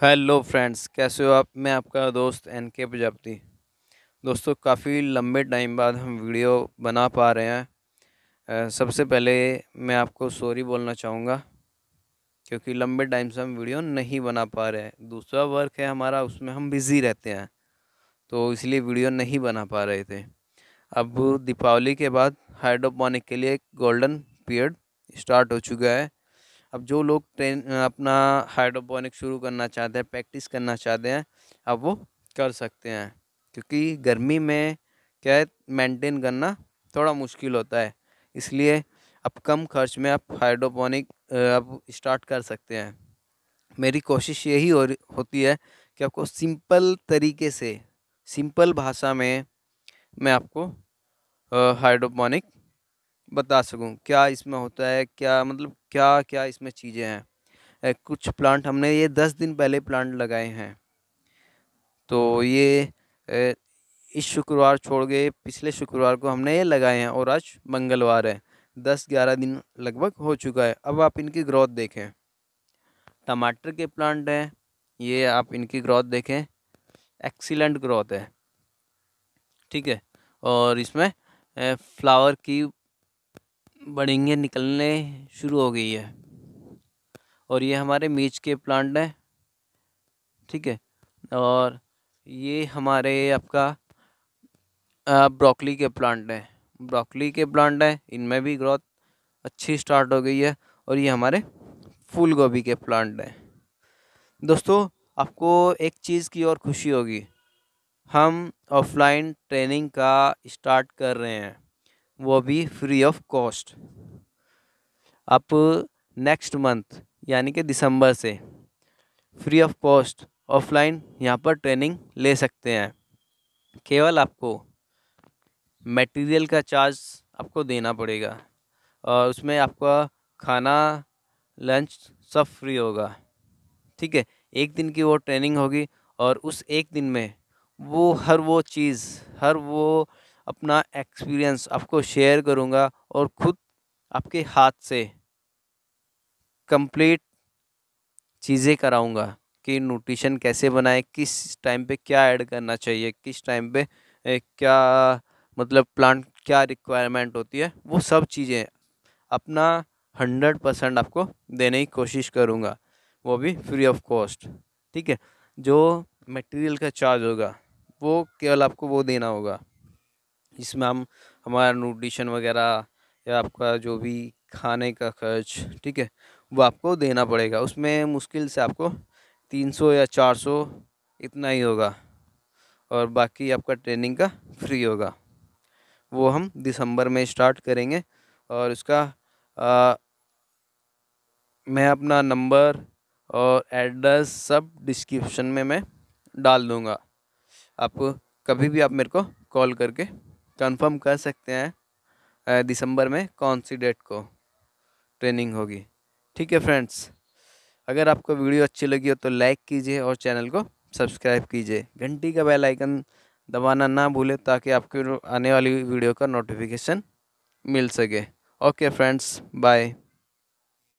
hello friends कैसे हो आप मैं आपका दोस्त एन के प्रजापति दोस्तों काफ़ी लंबे टाइम बाद हम वीडियो बना पा रहे हैं सबसे पहले मैं आपको सॉरी बोलना चाहूँगा क्योंकि लंबे टाइम से हम वीडियो नहीं बना पा रहे हैं दूसरा वर्क है हमारा उसमें हम बिज़ी रहते हैं तो इसलिए वीडियो नहीं बना पा रहे थे अब दीपावली के बाद हाइड्रोपोनिक के लिए गोल्डन पीरियड स्टार्ट हो चुका है अब जो लोग ट्रेन अपना हाइड्रोपोनिक शुरू करना चाहते हैं प्रैक्टिस करना चाहते हैं अब वो कर सकते हैं क्योंकि गर्मी में क्या है मेंटेन करना थोड़ा मुश्किल होता है इसलिए अब कम खर्च में आप हाइड्रोपोनिक अब स्टार्ट कर सकते हैं मेरी कोशिश यही हो होती है कि आपको सिंपल तरीके से सिंपल भाषा में मैं आपको हाइड्रोपोनिक बता सकूं क्या इसमें होता है क्या मतलब क्या क्या इसमें चीज़ें हैं कुछ प्लांट हमने ये दस दिन पहले प्लांट लगाए हैं तो ये इस शुक्रवार छोड़ गए पिछले शुक्रवार को हमने ये लगाए हैं और आज मंगलवार है दस ग्यारह दिन लगभग हो चुका है अब आप इनकी ग्रोथ देखें टमाटर के प्लांट हैं ये आप इनकी ग्रोथ देखें एक्सीलेंट ग्रोथ है ठीक है और इसमें फ्लावर की बढ़िंगे निकलने शुरू हो गई है और ये हमारे मिर्च के प्लांट हैं ठीक है और ये हमारे आपका ब्रोकली के प्लांट हैं ब्रोकली के प्लांट हैं इनमें भी ग्रोथ अच्छी स्टार्ट हो गई है और ये हमारे फूल गोभी के प्लांट हैं दोस्तों आपको एक चीज़ की और खुशी होगी हम ऑफलाइन ट्रेनिंग का स्टार्ट कर रहे हैं वो भी फ्री ऑफ कॉस्ट आप नेक्स्ट मंथ यानी कि दिसंबर से फ्री ऑफ कॉस्ट ऑफलाइन यहाँ पर ट्रेनिंग ले सकते हैं केवल आपको मटेरियल का चार्ज आपको देना पड़ेगा और उसमें आपका खाना लंच सब फ्री होगा ठीक है एक दिन की वो ट्रेनिंग होगी और उस एक दिन में वो हर वो चीज़ हर वो अपना एक्सपीरियंस आपको शेयर करूँगा और ख़ुद आपके हाथ से कंप्लीट चीज़ें कराऊँगा कि न्यूट्रिशन कैसे बनाए किस टाइम पे क्या ऐड करना चाहिए किस टाइम पे क्या मतलब प्लांट क्या रिक्वायरमेंट होती है वो सब चीज़ें अपना हंड्रेड परसेंट आपको देने की कोशिश करूँगा वो भी फ्री ऑफ कॉस्ट ठीक है जो मटेरियल का चार्ज होगा वो केवल आपको वो देना होगा इसमें हम हमारा न्यूट्रिशन वगैरह या आपका जो भी खाने का खर्च ठीक है वो आपको देना पड़ेगा उसमें मुश्किल से आपको तीन सौ या चार सौ इतना ही होगा और बाकी आपका ट्रेनिंग का फ्री होगा वो हम दिसंबर में स्टार्ट करेंगे और उसका आ, मैं अपना नंबर और एड्रेस सब डिस्क्रिप्शन में मैं डाल दूँगा आप कभी भी आप मेरे को कॉल करके कंफर्म कर सकते हैं दिसंबर में कौन सी डेट को ट्रेनिंग होगी ठीक है फ्रेंड्स अगर आपको वीडियो अच्छी लगी हो तो लाइक कीजिए और चैनल को सब्सक्राइब कीजिए घंटी का बेल आइकन दबाना ना भूलें ताकि आपके आने वाली वीडियो का नोटिफिकेशन मिल सके ओके फ्रेंड्स बाय